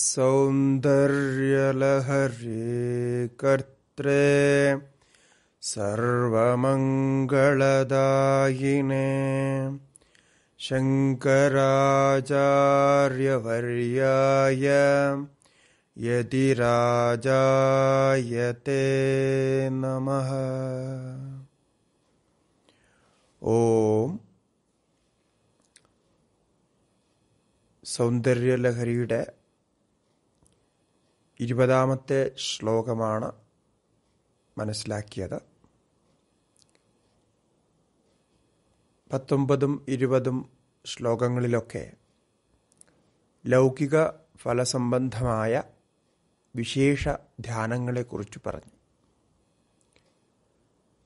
सौन्दर्यलहरे कर्त्रे सर्वमङ्गलदायिने शङ्कराचार्यवर्याय यतिराजायते नमः ഓം സൗന്ദര്യലഹരിയുടെ ഇരുപതാമത്തെ ശ്ലോകമാണ് മനസ്സിലാക്കിയത് പത്തൊമ്പതും ഇരുപതും ശ്ലോകങ്ങളിലൊക്കെ ലൗകിക ഫലസംബന്ധമായ വിശേഷ ധ്യാനങ്ങളെക്കുറിച്ച് പറഞ്ഞു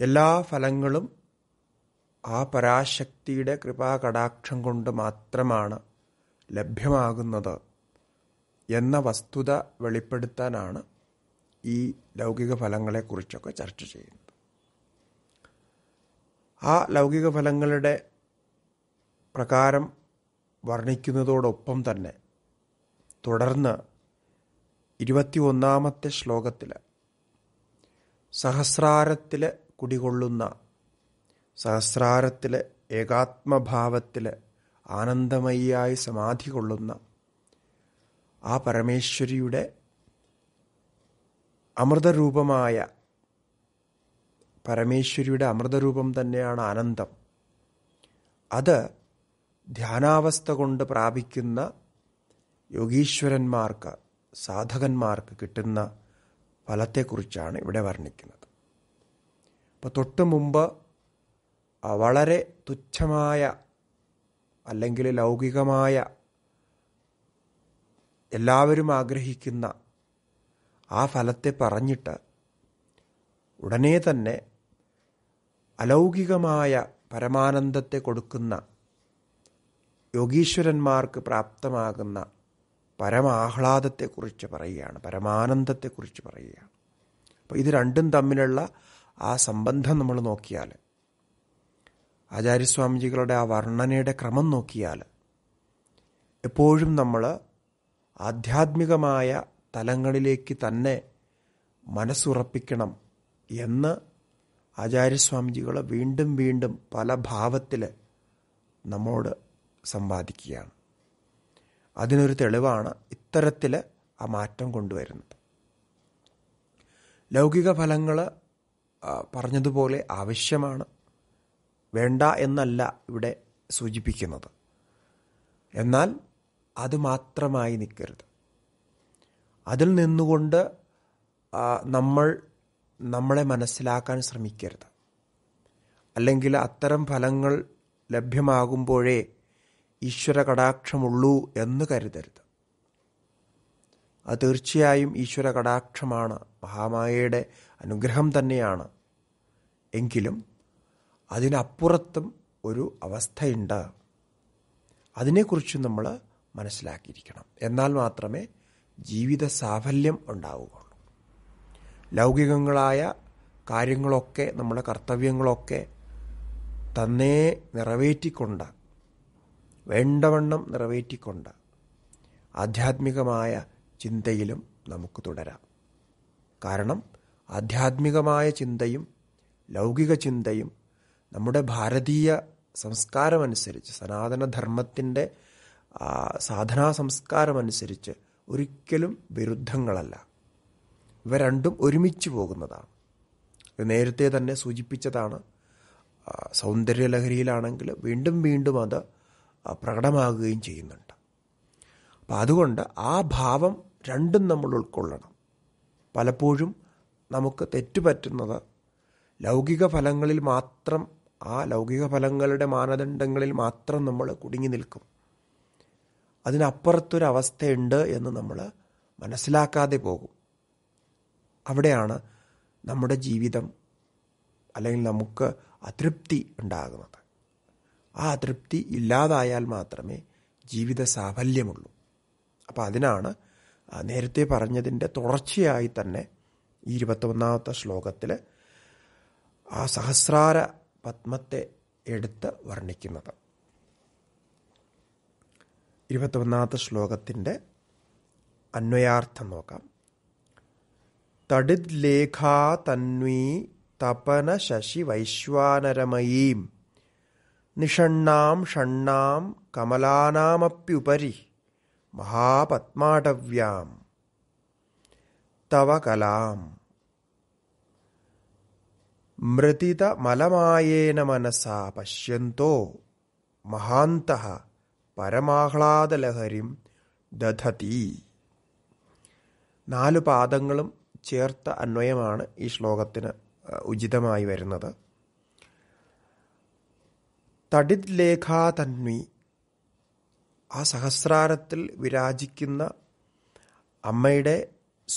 എല്ലാ ഫലങ്ങളും ആ പരാശക്തിയുടെ കൃപാകടാക്ഷം കൊണ്ട് മാത്രമാണ് ലഭ്യമാകുന്നത് എന്ന വസ്തുത വെളിപ്പെടുത്താനാണ് ഈ ലൗകിക ഫലങ്ങളെക്കുറിച്ചൊക്കെ ചർച്ച ചെയ്യുന്നത് ആ ലൗകിക ഫലങ്ങളുടെ പ്രകാരം വർണ്ണിക്കുന്നതോടൊപ്പം തന്നെ തുടർന്ന് ഇരുപത്തി ഒന്നാമത്തെ ശ്ലോകത്തിൽ സഹസ്രാരത്തിൽ കുടികൊള്ളുന്ന സഹസ്രാരത്തിൽ ഏകാത്മഭാവത്തിൽ ആനന്ദമയിയായി സമാധി കൊള്ളുന്ന ആ പരമേശ്വരിയുടെ അമൃതരൂപമായ പരമേശ്വരിയുടെ അമൃതരൂപം തന്നെയാണ് ആനന്ദം അത് ധ്യാനാവസ്ഥ കൊണ്ട് പ്രാപിക്കുന്ന യോഗീശ്വരന്മാർക്ക് സാധകന്മാർക്ക് കിട്ടുന്ന ഫലത്തെക്കുറിച്ചാണ് ഇവിടെ വർണ്ണിക്കുന്നത് അപ്പോൾ തൊട്ട് മുമ്പ് വളരെ തുച്ഛമായ അല്ലെങ്കിൽ ലൗകികമായ എല്ലാവരും ആഗ്രഹിക്കുന്ന ആ ഫലത്തെ പറഞ്ഞിട്ട് ഉടനെ തന്നെ അലൗകികമായ പരമാനന്ദത്തെ കൊടുക്കുന്ന യോഗീശ്വരന്മാർക്ക് പ്രാപ്തമാകുന്ന പരമാഹ്ലാദത്തെക്കുറിച്ച് പറയുകയാണ് പരമാനന്ദത്തെക്കുറിച്ച് പറയുകയാണ് അപ്പോൾ ഇത് രണ്ടും തമ്മിലുള്ള ആ സംബന്ധം നമ്മൾ നോക്കിയാൽ ആചാര്യസ്വാമിജികളുടെ ആ വർണ്ണനയുടെ ക്രമം നോക്കിയാൽ എപ്പോഴും നമ്മൾ ആധ്യാത്മികമായ തലങ്ങളിലേക്ക് തന്നെ മനസ്സുറപ്പിക്കണം എന്ന് ആചാര്യസ്വാമിജികൾ വീണ്ടും വീണ്ടും പല ഭാവത്തിൽ നമ്മോട് സമ്പാദിക്കുകയാണ് അതിനൊരു തെളിവാണ് ഇത്തരത്തിൽ ആ മാറ്റം കൊണ്ടുവരുന്നത് ലൗകിക ഫലങ്ങൾ പറഞ്ഞതുപോലെ ആവശ്യമാണ് വേണ്ട എന്നല്ല ഇവിടെ സൂചിപ്പിക്കുന്നത് എന്നാൽ അതുമാത്രമായി നിൽക്കരുത് അതിൽ നിന്നുകൊണ്ട് നമ്മൾ നമ്മളെ മനസ്സിലാക്കാൻ ശ്രമിക്കരുത് അല്ലെങ്കിൽ അത്തരം ഫലങ്ങൾ ലഭ്യമാകുമ്പോഴേ ഈശ്വര കടാക്ഷമുള്ളൂ എന്ന് കരുതരുത് അത് തീർച്ചയായും ഈശ്വര കടാക്ഷമാണ് മഹാമായയുടെ അനുഗ്രഹം തന്നെയാണ് എങ്കിലും അതിനപ്പുറത്തും ഒരു അവസ്ഥയുണ്ട് അതിനെക്കുറിച്ച് നമ്മൾ മനസ്സിലാക്കിയിരിക്കണം എന്നാൽ മാത്രമേ ജീവിത സാഫല്യം ഉണ്ടാവുകയുള്ളൂ ലൗകികങ്ങളായ കാര്യങ്ങളൊക്കെ നമ്മുടെ കർത്തവ്യങ്ങളൊക്കെ തന്നേ നിറവേറ്റിക്കൊണ്ട് വേണ്ടവണ്ണം നിറവേറ്റിക്കൊണ്ട് ആധ്യാത്മികമായ ചിന്തയിലും നമുക്ക് തുടരാം കാരണം ആധ്യാത്മികമായ ചിന്തയും ലൗകിക ചിന്തയും നമ്മുടെ ഭാരതീയ സംസ്കാരമനുസരിച്ച് സനാതനധർമ്മത്തിൻ്റെ സാധനാ സംസ്കാരം അനുസരിച്ച് ഒരിക്കലും വിരുദ്ധങ്ങളല്ല ഇവ രണ്ടും ഒരുമിച്ച് പോകുന്നതാണ് നേരത്തെ തന്നെ സൂചിപ്പിച്ചതാണ് സൗന്ദര്യലഹരിയിലാണെങ്കിൽ വീണ്ടും വീണ്ടും അത് പ്രകടമാകുകയും ചെയ്യുന്നുണ്ട് അപ്പം അതുകൊണ്ട് ആ ഭാവം രണ്ടും നമ്മൾ ഉൾക്കൊള്ളണം പലപ്പോഴും നമുക്ക് തെറ്റുപറ്റുന്നത് ലൗകിക ഫലങ്ങളിൽ മാത്രം ആ ലൗകിക ഫലങ്ങളുടെ മാനദണ്ഡങ്ങളിൽ മാത്രം നമ്മൾ കുടുങ്ങി നിൽക്കും അതിനപ്പുറത്തൊരവസ്ഥയുണ്ട് എന്ന് നമ്മൾ മനസ്സിലാക്കാതെ പോകും അവിടെയാണ് നമ്മുടെ ജീവിതം അല്ലെങ്കിൽ നമുക്ക് അതൃപ്തി ഉണ്ടാകുന്നത് ആ അതൃപ്തി ഇല്ലാതായാൽ മാത്രമേ ജീവിത സാഫല്യമുള്ളൂ അപ്പോൾ അതിനാണ് നേരത്തെ പറഞ്ഞതിൻ്റെ തുടർച്ചയായി തന്നെ ഈ ഇരുപത്തൊന്നാമത്തെ ശ്ലോകത്തിൽ ആ സഹസ്രാര പത്മത്തെ എടുത്ത് വർണ്ണിക്കുന്നത് ഇരുപത്തൊന്നാമത്തെ ശ്ലോകത്തിൻ്റെ അന്വയാർത്ഥം നോക്കാം തടിദ് തന്വീ തപന ശശി വൈശ്വാനരമയീം നിഷണ്ണാം ഷണ്ണാം കമലാനാമപ്യുപരി മഹാപത്മാടവ്യാം തവ മൃതിതമലമായേന മനസാ പശ്യന്തോ മഹാന്തഃ പരമാഹ്ലാദലഹരിം ദധതി നാലു പാദങ്ങളും ചേർത്ത അന്വയമാണ് ഈ ശ്ലോകത്തിന് ഉചിതമായി വരുന്നത് തടിത് ലേഖാ തന്വി ആ സഹസ്രാരത്തിൽ വിരാജിക്കുന്ന അമ്മയുടെ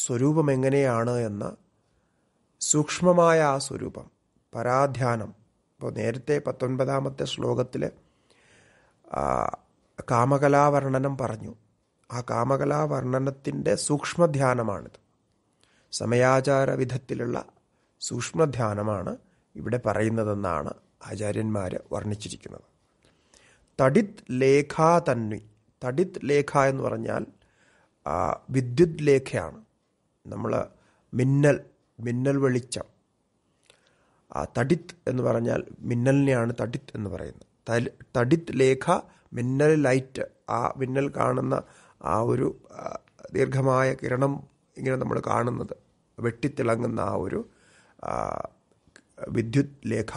സ്വരൂപം എങ്ങനെയാണ് എന്ന സൂക്ഷ്മമായ ആ സ്വരൂപം പരാധ്യാനം ഇപ്പോൾ നേരത്തെ പത്തൊൻപതാമത്തെ ശ്ലോകത്തിൽ കാമകലാവർണ്ണനം പറഞ്ഞു ആ കാമകലാവർണ്ണനത്തിൻ്റെ സൂക്ഷ്മധ്യാനമാണിത് സമയാചാര വിധത്തിലുള്ള സൂക്ഷ്മധ്യാനമാണ് ഇവിടെ പറയുന്നതെന്നാണ് ആചാര്യന്മാർ വർണ്ണിച്ചിരിക്കുന്നത് തടിത് ലേഖാ തന്വി തടിത് ലേഖ എന്ന് പറഞ്ഞാൽ വിദ്യുത് ലേഖയാണ് നമ്മൾ മിന്നൽ മിന്നൽ വെളിച്ചം തടിത് എന്ന് പറഞ്ഞാൽ മിന്നലിനെയാണ് തടിത് എന്ന് പറയുന്നത് തടിത് ലേഖ മിന്നൽ ലൈറ്റ് ആ മിന്നൽ കാണുന്ന ആ ഒരു ദീർഘമായ കിരണം ഇങ്ങനെ നമ്മൾ കാണുന്നത് വെട്ടിത്തിളങ്ങുന്ന ആ ഒരു വിദ്യുത് ലേഖ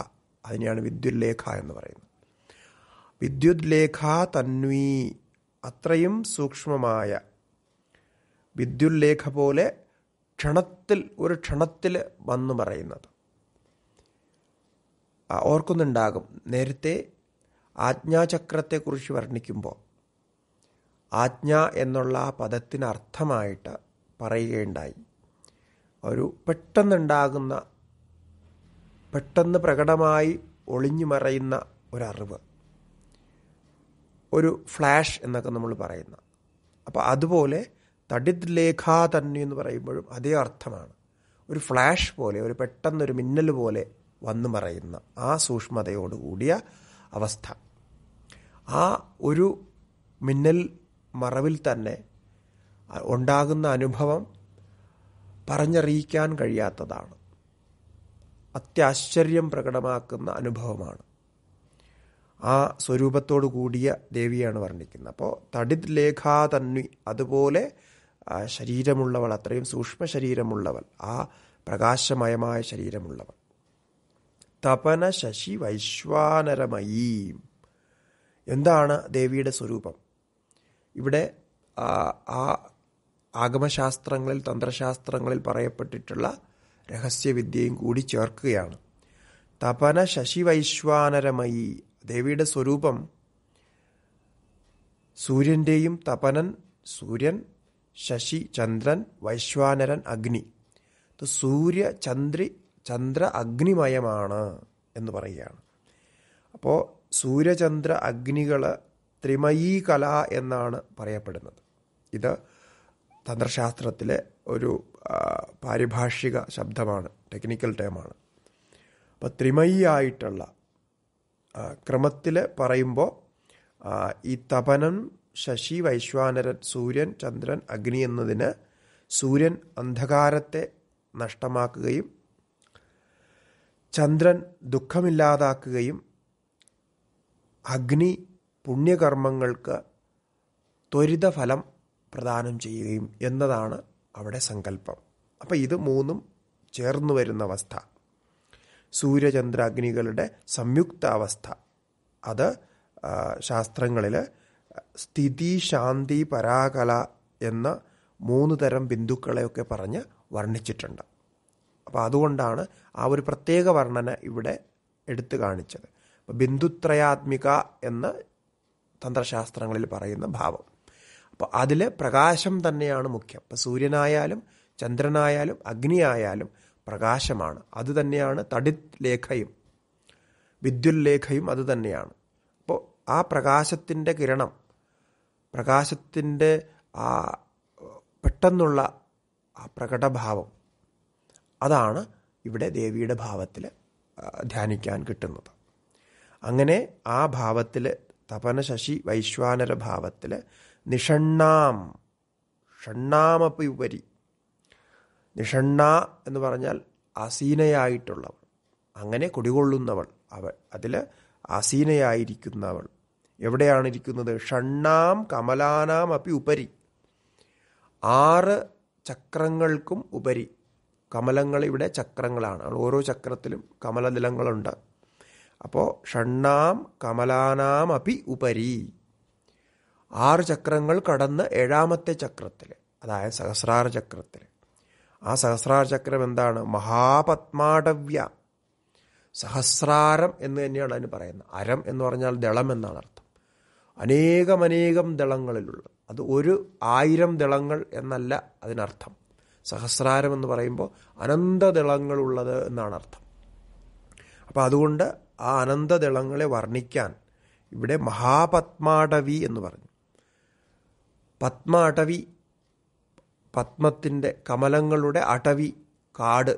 അതിനെയാണ് വിദ്യുത് ലേഖ എന്ന് പറയുന്നത് വിദ്യുത് ലേഖ തന്വീ അത്രയും സൂക്ഷ്മമായ വിദ്യുത് ലേഖ പോലെ ക്ഷണത്തിൽ ഒരു ക്ഷണത്തിൽ വന്നു പറയുന്നത് ഓർക്കുന്നുണ്ടാകും നേരത്തെ ആജ്ഞാചക്രത്തെക്കുറിച്ച് വർണ്ണിക്കുമ്പോൾ ആജ്ഞ എന്നുള്ള ആ പദത്തിനർത്ഥമായിട്ട് പറയുകയുണ്ടായി ഒരു പെട്ടെന്നുണ്ടാകുന്ന പെട്ടെന്ന് പ്രകടമായി ഒളിഞ്ഞു മറയുന്ന ഒരറിവ് ഒരു ഫ്ലാഷ് എന്നൊക്കെ നമ്മൾ പറയുന്ന അപ്പോൾ അതുപോലെ തടിത് ലേഖാ തന്നെ എന്ന് പറയുമ്പോഴും അതേ അർത്ഥമാണ് ഒരു ഫ്ലാഷ് പോലെ ഒരു പെട്ടെന്നൊരു മിന്നൽ പോലെ വന്നു മറയുന്ന ആ സൂക്ഷ്മതയോടുകൂടിയ അവസ്ഥ ആ ഒരു മിന്നൽ മറവിൽ തന്നെ ഉണ്ടാകുന്ന അനുഭവം പറഞ്ഞറിയിക്കാൻ കഴിയാത്തതാണ് അത്യാശ്ചര്യം പ്രകടമാക്കുന്ന അനുഭവമാണ് ആ സ്വരൂപത്തോടു കൂടിയ ദേവിയാണ് വർണ്ണിക്കുന്നത് അപ്പോൾ തടിത് ലേഖാ തന്നി അതുപോലെ ശരീരമുള്ളവൾ അത്രയും സൂക്ഷ്മ ശരീരമുള്ളവൾ ആ പ്രകാശമയമായ ശരീരമുള്ളവൾ തപന ശശി വൈശ്വാനരമയീം എന്താണ് ദേവിയുടെ സ്വരൂപം ഇവിടെ ആ ആഗമശാസ്ത്രങ്ങളിൽ തന്ത്രശാസ്ത്രങ്ങളിൽ പറയപ്പെട്ടിട്ടുള്ള രഹസ്യവിദ്യയും കൂടി ചേർക്കുകയാണ് തപന ശശിവൈശ്വാനരമയി ദേവിയുടെ സ്വരൂപം സൂര്യൻ്റെയും തപനൻ സൂര്യൻ ശശി ചന്ദ്രൻ വൈശ്വാനരൻ അഗ്നി സൂര്യ ചന്ദ്രി ചന്ദ്ര അഗ്നിമയമാണ് എന്ന് പറയുകയാണ് അപ്പോൾ സൂര്യചന്ദ്ര അഗ്നികൾ ത്രിമയീ കല എന്നാണ് പറയപ്പെടുന്നത് ഇത് തന്ത്രശാസ്ത്രത്തിലെ ഒരു പാരിഭാഷിക ശബ്ദമാണ് ടെക്നിക്കൽ ടേമാണ് അപ്പോൾ ത്രിമയി ആയിട്ടുള്ള ക്രമത്തിൽ പറയുമ്പോൾ ഈ തപനം ശശി വൈശ്വാനരൻ സൂര്യൻ ചന്ദ്രൻ അഗ്നി എന്നതിന് സൂര്യൻ അന്ധകാരത്തെ നഷ്ടമാക്കുകയും ചന്ദ്രൻ ദുഃഖമില്ലാതാക്കുകയും അഗ്നി പുണ്യകർമ്മങ്ങൾക്ക് ത്വരിതഫലം പ്രദാനം ചെയ്യുകയും എന്നതാണ് അവിടെ സങ്കല്പം അപ്പോൾ ഇത് മൂന്നും ചേർന്നു വരുന്ന അവസ്ഥ അഗ്നികളുടെ സംയുക്ത അവസ്ഥ അത് ശാസ്ത്രങ്ങളിൽ സ്ഥിതി ശാന്തി പരാകല എന്ന മൂന്ന് തരം ബിന്ദുക്കളെയൊക്കെ പറഞ്ഞ് വർണ്ണിച്ചിട്ടുണ്ട് അപ്പോൾ അതുകൊണ്ടാണ് ആ ഒരു പ്രത്യേക വർണ്ണന ഇവിടെ എടുത്തു കാണിച്ചത് ബിന്ദുത്രയാത്മിക എന്ന് തന്ത്രശാസ്ത്രങ്ങളിൽ പറയുന്ന ഭാവം അപ്പോൾ അതിൽ പ്രകാശം തന്നെയാണ് മുഖ്യം അപ്പോൾ സൂര്യനായാലും ചന്ദ്രനായാലും അഗ്നിയായാലും പ്രകാശമാണ് അത് തന്നെയാണ് തടിത് ലേഖയും വിദ്യുല്ലേഖയും അത് തന്നെയാണ് അപ്പോൾ ആ പ്രകാശത്തിൻ്റെ കിരണം പ്രകാശത്തിൻ്റെ ആ പെട്ടെന്നുള്ള ആ പ്രകടഭാവം അതാണ് ഇവിടെ ദേവിയുടെ ഭാവത്തിൽ ധ്യാനിക്കാൻ കിട്ടുന്നത് അങ്ങനെ ആ ഭാവത്തിൽ തപനശശി വൈശ്വാനര ഭാവത്തിൽ നിഷണ്ണാം ഷണ്ണാമപ്പ് ഉപരി നിഷണ്ണ എന്ന് പറഞ്ഞാൽ അസീനയായിട്ടുള്ളവൾ അങ്ങനെ കുടികൊള്ളുന്നവൾ അവൾ അതിൽ അസീനയായിരിക്കുന്നവൾ എവിടെയാണ് ഇരിക്കുന്നത് ഷണ്ണാം കമലാനാം അപ്പി ഉപരി ആറ് ചക്രങ്ങൾക്കും ഉപരി കമലങ്ങൾ ഇവിടെ ചക്രങ്ങളാണ് ഓരോ ചക്രത്തിലും കമലനിലങ്ങളുണ്ട് അപ്പോൾ ഷണ്ണാം കമലാനാം അപ്പി ഉപരി ആറ് ചക്രങ്ങൾ കടന്ന് ഏഴാമത്തെ ചക്രത്തിൽ അതായത് സഹസ്രാര ചക്രത്തിൽ ആ സഹസ്രാര ചക്രം എന്താണ് മഹാപത്മാടവ്യ സഹസ്രാരം എന്ന് തന്നെയാണ് അതിന് പറയുന്നത് അരം എന്ന് പറഞ്ഞാൽ ദളം എന്നാണ് അർത്ഥം അനേകമനേകം ദളങ്ങളിലുള്ളത് അത് ഒരു ആയിരം ദളങ്ങൾ എന്നല്ല അതിനർത്ഥം സഹസ്രാരം എന്ന് പറയുമ്പോൾ അനന്തദളങ്ങളുള്ളത് എന്നാണ് അർത്ഥം അപ്പോൾ അതുകൊണ്ട് ആ അനന്തദളങ്ങളെ വർണ്ണിക്കാൻ ഇവിടെ മഹാപത്മാടവി എന്ന് പറഞ്ഞു പത്മാടവി പത്മത്തിൻ്റെ കമലങ്ങളുടെ അടവി കാട്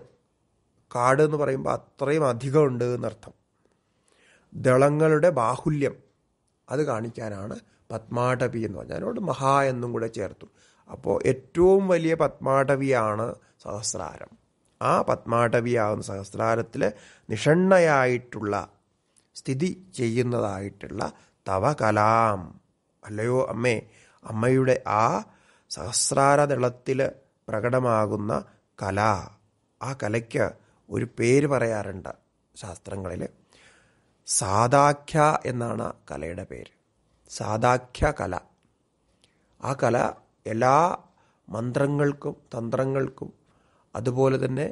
കാട് എന്ന് പറയുമ്പോൾ അത്രയും അധികം ഉണ്ട് എന്നർത്ഥം ദളങ്ങളുടെ ബാഹുല്യം അത് കാണിക്കാനാണ് പത്മാടവി എന്ന് പറഞ്ഞത് അതിനോട് മഹാ എന്നും കൂടെ ചേർത്തു അപ്പോൾ ഏറ്റവും വലിയ പത്മാടവിയാണ് സഹസ്രാരം ആ പത്മാടവിയാവുന്ന സഹസ്രാരത്തിൽ നിഷണ്ണയായിട്ടുള്ള സ്ഥിതി ചെയ്യുന്നതായിട്ടുള്ള തവ കലാം അല്ലയോ അമ്മേ അമ്മയുടെ ആ സഹസ്രാരതളത്തിൽ പ്രകടമാകുന്ന കല ആ കലയ്ക്ക് ഒരു പേര് പറയാറുണ്ട് ശാസ്ത്രങ്ങളിൽ സാദാഖ്യ എന്നാണ് കലയുടെ പേര് സാദാഖ്യ കല ആ കല എല്ലാ മന്ത്രങ്ങൾക്കും തന്ത്രങ്ങൾക്കും അതുപോലെ തന്നെ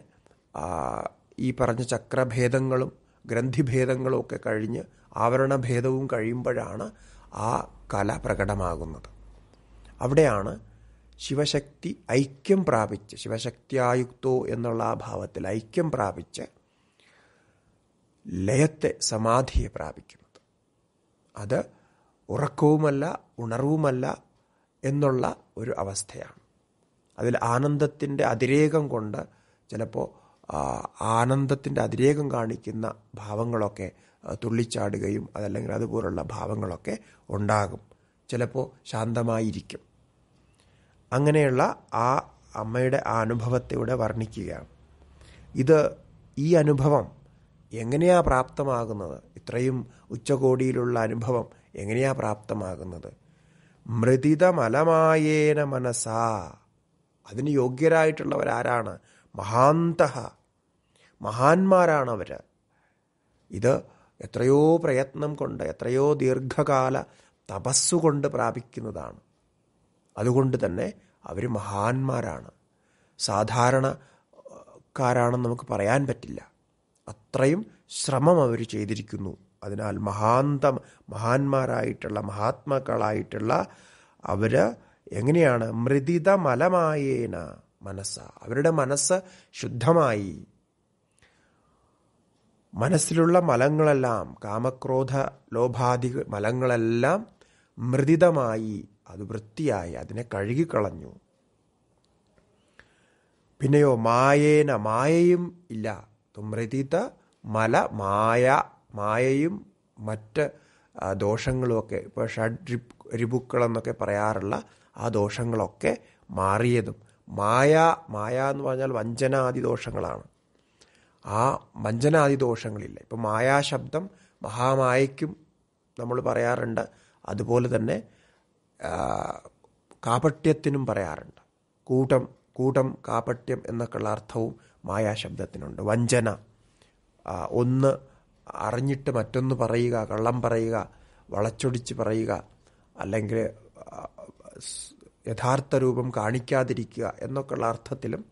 ഈ പറഞ്ഞ ചക്രഭേദങ്ങളും ഗ്രന്ഥിഭേദങ്ങളും ഒക്കെ കഴിഞ്ഞ് ആവരണഭേദവും കഴിയുമ്പോഴാണ് ആ കല പ്രകടമാകുന്നത് അവിടെയാണ് ശിവശക്തി ഐക്യം പ്രാപിച്ച് ശിവശക്തിയായുക്തോ എന്നുള്ള ആ ഭാവത്തിൽ ഐക്യം പ്രാപിച്ച് ലയത്തെ സമാധിയെ പ്രാപിക്കുന്നത് അത് ഉറക്കവുമല്ല ഉണർവുമല്ല എന്നുള്ള ഒരു അവസ്ഥയാണ് അതിൽ ആനന്ദത്തിൻ്റെ അതിരേകം കൊണ്ട് ചിലപ്പോൾ ആനന്ദത്തിൻ്റെ അതിരേകം കാണിക്കുന്ന ഭാവങ്ങളൊക്കെ തുള്ളിച്ചാടുകയും അതല്ലെങ്കിൽ അതുപോലുള്ള ഭാവങ്ങളൊക്കെ ഉണ്ടാകും ചിലപ്പോൾ ശാന്തമായിരിക്കും അങ്ങനെയുള്ള ആ അമ്മയുടെ ആ അനുഭവത്തെ ഇവിടെ വർണ്ണിക്കുകയാണ് ഇത് ഈ അനുഭവം എങ്ങനെയാ പ്രാപ്തമാകുന്നത് ഇത്രയും ഉച്ചകോടിയിലുള്ള അനുഭവം എങ്ങനെയാ പ്രാപ്തമാകുന്നത് മൃദിതമലമായേന മനസാ അതിന് യോഗ്യരായിട്ടുള്ളവരാരാണ് മഹാന്ത മഹാന്മാരാണ് അവർ ഇത് എത്രയോ പ്രയത്നം കൊണ്ട് എത്രയോ ദീർഘകാല തപസ്സുകൊണ്ട് പ്രാപിക്കുന്നതാണ് അതുകൊണ്ട് തന്നെ അവർ മഹാന്മാരാണ് സാധാരണക്കാരാണെന്ന് നമുക്ക് പറയാൻ പറ്റില്ല അത്രയും ശ്രമം അവർ ചെയ്തിരിക്കുന്നു അതിനാൽ മഹാന്തം മഹാന്മാരായിട്ടുള്ള മഹാത്മാക്കളായിട്ടുള്ള അവർ എങ്ങനെയാണ് മൃദിത മലമായേന മനസ്സ അവരുടെ മനസ്സ് ശുദ്ധമായി മനസ്സിലുള്ള മലങ്ങളെല്ലാം കാമക്രോധ ലോഭാദി മലങ്ങളെല്ലാം മൃദിതമായി അത് വൃത്തിയായി അതിനെ കഴുകിക്കളഞ്ഞു പിന്നെയോ മായേന മായയും ഇല്ല തുമ്രതീത്ത മല മായ മായയും മറ്റ് ദോഷങ്ങളുമൊക്കെ ഇപ്പോൾ ഷഡ് രിപുക്കളെന്നൊക്കെ പറയാറുള്ള ആ ദോഷങ്ങളൊക്കെ മാറിയതും മായ മായ എന്ന് പറഞ്ഞാൽ വഞ്ചനാദി ദോഷങ്ങളാണ് ആ വഞ്ചനാദി ദോഷങ്ങളില്ല ഇപ്പം മായാശബ്ദം മഹാമായയ്ക്കും നമ്മൾ പറയാറുണ്ട് അതുപോലെ തന്നെ കാപട്യത്തിനും പറയാറുണ്ട് കൂട്ടം കൂട്ടം കാപട്യം എന്നൊക്കെയുള്ള അർത്ഥവും മായാശബ്ദത്തിനുണ്ട് വഞ്ചന ഒന്ന് അറിഞ്ഞിട്ട് മറ്റൊന്ന് പറയുക കള്ളം പറയുക വളച്ചൊടിച്ച് പറയുക അല്ലെങ്കിൽ യഥാർത്ഥ രൂപം കാണിക്കാതിരിക്കുക എന്നൊക്കെയുള്ള അർത്ഥത്തിലും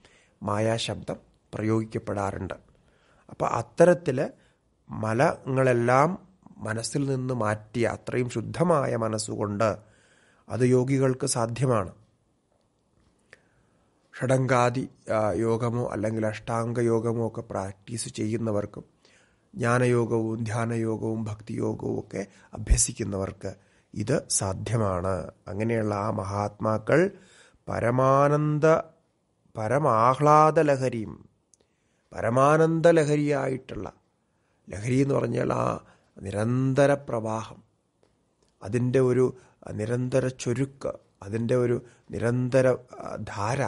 മായാശബ്ദം പ്രയോഗിക്കപ്പെടാറുണ്ട് അപ്പോൾ അത്തരത്തിൽ മലങ്ങളെല്ലാം മനസ്സിൽ നിന്ന് മാറ്റിയ അത്രയും ശുദ്ധമായ മനസ്സുകൊണ്ട് അത് യോഗികൾക്ക് സാധ്യമാണ് ഷഡങ്കാദി യോഗമോ അല്ലെങ്കിൽ അഷ്ടാംഗ യോഗമോ ഒക്കെ പ്രാക്ടീസ് ചെയ്യുന്നവർക്കും ജ്ഞാനയോഗവും ധ്യാനയോഗവും ഭക്തിയോഗവും ഒക്കെ അഭ്യസിക്കുന്നവർക്ക് ഇത് സാധ്യമാണ് അങ്ങനെയുള്ള ആ മഹാത്മാക്കൾ പരമാനന്ദ പരമാഹ്ലാദ ലഹരിയും പരമാനന്ദ ലഹരിയായിട്ടുള്ള ലഹരി എന്ന് പറഞ്ഞാൽ ആ നിരന്തര പ്രവാഹം അതിൻ്റെ ഒരു നിരന്തര ചുരുക്ക് അതിൻ്റെ ഒരു നിരന്തര ധാര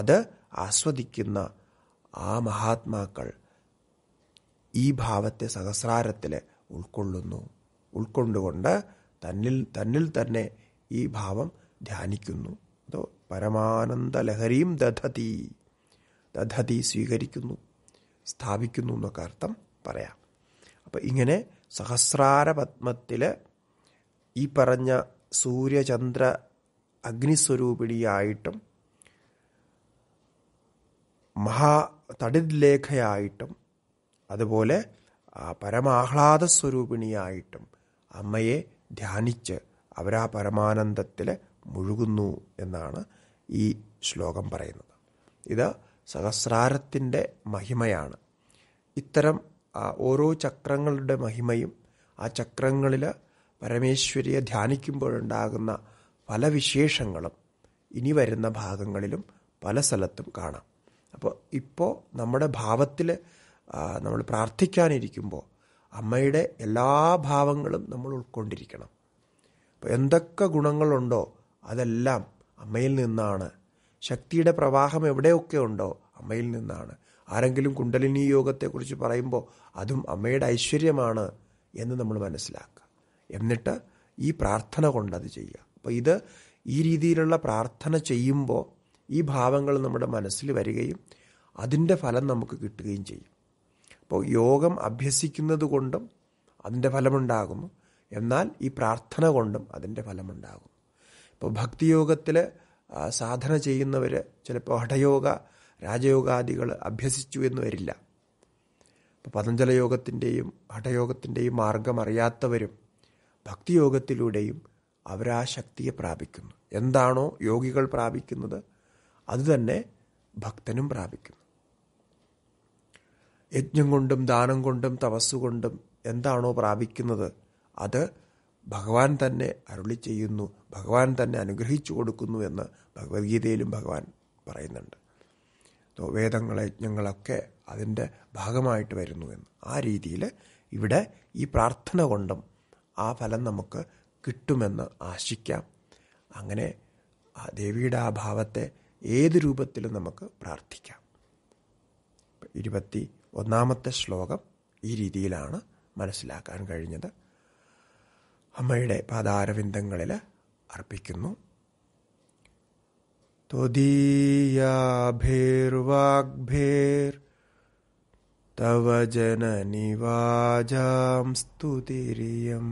അത് ആസ്വദിക്കുന്ന ആ മഹാത്മാക്കൾ ഈ ഭാവത്തെ സഹസ്രാരത്തിൽ ഉൾക്കൊള്ളുന്നു ഉൾക്കൊണ്ടുകൊണ്ട് തന്നിൽ തന്നിൽ തന്നെ ഈ ഭാവം ധ്യാനിക്കുന്നു അതോ പരമാനന്ദ ലഹരിയും ദധതി ദധതി സ്വീകരിക്കുന്നു സ്ഥാപിക്കുന്നു എന്നൊക്കെ അർത്ഥം പറയാം അപ്പം ഇങ്ങനെ സഹസ്രാര പത്മത്തിൽ ഈ പറഞ്ഞ സൂര്യചന്ദ്ര അഗ്നിസ്വരൂപിണിയായിട്ടും മഹാ തടിലേഖയായിട്ടും അതുപോലെ പരമാഹ്ലാദ സ്വരൂപിണിയായിട്ടും അമ്മയെ ധ്യാനിച്ച് അവരാ പരമാനന്ദത്തിൽ മുഴുകുന്നു എന്നാണ് ഈ ശ്ലോകം പറയുന്നത് ഇത് സഹസ്രാരത്തിൻ്റെ മഹിമയാണ് ഇത്തരം ഓരോ ചക്രങ്ങളുടെ മഹിമയും ആ ചക്രങ്ങളിൽ പരമേശ്വരിയെ ധ്യാനിക്കുമ്പോഴുണ്ടാകുന്ന പല വിശേഷങ്ങളും ഇനി വരുന്ന ഭാഗങ്ങളിലും പല സ്ഥലത്തും കാണാം അപ്പോൾ ഇപ്പോൾ നമ്മുടെ ഭാവത്തിൽ നമ്മൾ പ്രാർത്ഥിക്കാനിരിക്കുമ്പോൾ അമ്മയുടെ എല്ലാ ഭാവങ്ങളും നമ്മൾ ഉൾക്കൊണ്ടിരിക്കണം അപ്പോൾ എന്തൊക്കെ ഗുണങ്ങളുണ്ടോ അതെല്ലാം അമ്മയിൽ നിന്നാണ് ശക്തിയുടെ പ്രവാഹം എവിടെയൊക്കെ ഉണ്ടോ അമ്മയിൽ നിന്നാണ് ആരെങ്കിലും കുണ്ടലിനി യോഗത്തെക്കുറിച്ച് പറയുമ്പോൾ അതും അമ്മയുടെ ഐശ്വര്യമാണ് എന്ന് നമ്മൾ മനസ്സിലാക്കുക എന്നിട്ട് ഈ പ്രാർത്ഥന കൊണ്ടത് ചെയ്യുക അപ്പോൾ ഇത് ഈ രീതിയിലുള്ള പ്രാർത്ഥന ചെയ്യുമ്പോൾ ഈ ഭാവങ്ങൾ നമ്മുടെ മനസ്സിൽ വരികയും അതിൻ്റെ ഫലം നമുക്ക് കിട്ടുകയും ചെയ്യും അപ്പോൾ യോഗം അഭ്യസിക്കുന്നത് കൊണ്ടും അതിൻ്റെ ഫലമുണ്ടാകുന്നു എന്നാൽ ഈ പ്രാർത്ഥന കൊണ്ടും അതിൻ്റെ ഫലമുണ്ടാകുന്നു ഇപ്പോൾ ഭക്തിയോഗത്തിൽ സാധന ചെയ്യുന്നവർ ചിലപ്പോൾ ഹഠയോഗ രാജയോഗാദികൾ അഭ്യസിച്ചു എന്ന് വരില്ല ഇപ്പോൾ പതഞ്ജല യോഗത്തിൻ്റെയും ഹഠയോഗത്തിൻ്റെയും മാർഗം അറിയാത്തവരും ഭക്തിയോഗത്തിലൂടെയും അവരാ ശക്തിയെ പ്രാപിക്കുന്നു എന്താണോ യോഗികൾ പ്രാപിക്കുന്നത് അതുതന്നെ ഭക്തനും പ്രാപിക്കുന്നു യജ്ഞം കൊണ്ടും ദാനം കൊണ്ടും തപസ്സുകൊണ്ടും എന്താണോ പ്രാപിക്കുന്നത് അത് ഭഗവാൻ തന്നെ അരുളി ചെയ്യുന്നു ഭഗവാൻ തന്നെ അനുഗ്രഹിച്ചു കൊടുക്കുന്നു എന്ന് ഭഗവത്ഗീതയിലും ഭഗവാൻ പറയുന്നുണ്ട് വേദങ്ങൾ യജ്ഞങ്ങളൊക്കെ അതിൻ്റെ ഭാഗമായിട്ട് വരുന്നു എന്ന് ആ രീതിയിൽ ഇവിടെ ഈ പ്രാർത്ഥന കൊണ്ടും ആ ഫലം നമുക്ക് കിട്ടുമെന്ന് ആശിക്കാം അങ്ങനെ ആ ദേവിയുടെ ആ ഭാവത്തെ ഏത് രൂപത്തിലും നമുക്ക് പ്രാർത്ഥിക്കാം ഇരുപത്തി ഒന്നാമത്തെ ശ്ലോകം ഈ രീതിയിലാണ് മനസ്സിലാക്കാൻ കഴിഞ്ഞത് അമ്മയുടെ പാതാരവിന്ദങ്ങളിൽ അർപ്പിക്കുന്നു ത്വദീയാഭിർവാഗ്ഭേർ തവ ജനനി വാജാം സ്തുതിരിയം